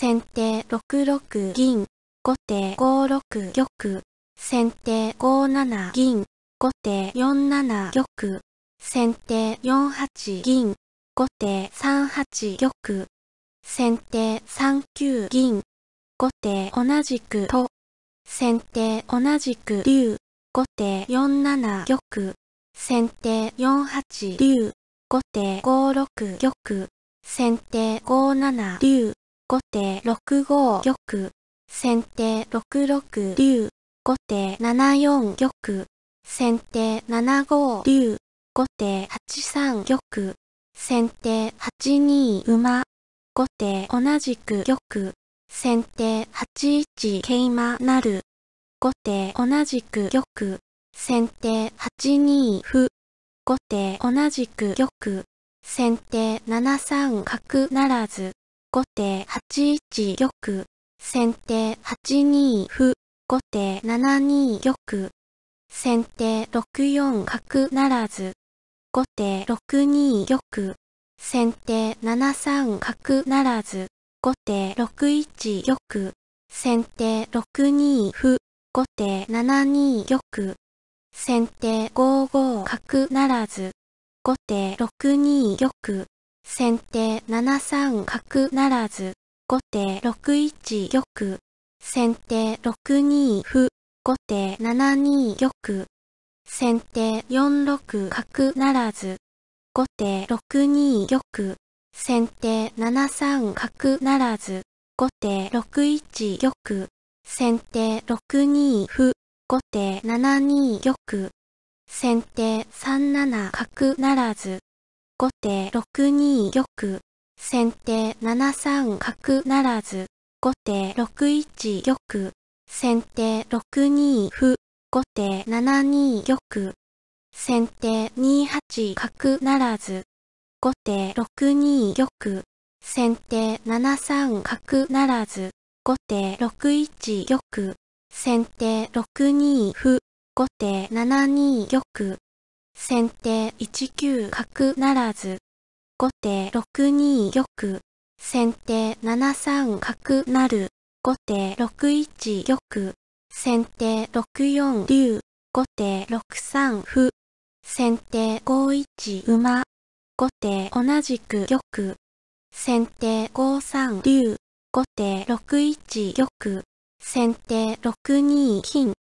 先手6六銀、後手5六玉、先手5七銀、後手4七玉、先手4八銀、後手3八玉、先手3九銀、後手同じくと、先手同じく竜、後手4七玉、先手4八竜、後手5六玉、先手5七竜、後手6五玉。先手6六竜。後手7四玉。先手7五竜。後手8三玉。先手8二馬。後手同じく玉。先手8一桂馬なる。後手同じく玉。先手8二歩。後手同じく玉。先手7三角ならず。後手8一玉、先手8二歩、後手7二玉、先手6四角ならず、後手6二玉、先手7三角ならず、後手6一玉、先手6二歩、後手7二玉、先手5五角ならず、後手6二玉、先手7三角ならず、後手6一玉。先手6二歩。後手7二玉。先手4六角ならず。後手6二玉。先手7三角ならず。後手6一玉。先手6二歩。後手7二玉。先手3七角ならず。後手6二玉、先手7三角ならず、後手6一玉、先手6二歩、後手7二玉、先手2八角ならず、後手6二玉、先手7三角ならず、後手6一玉、先手6二歩、後手7二玉、先手1九角ならず。後手6二玉。先手7三角なる。後手6一玉。先手6四竜。後手6三歩。先手5一馬。後手同じく玉。先手5三竜。後手6一玉。先手6二金。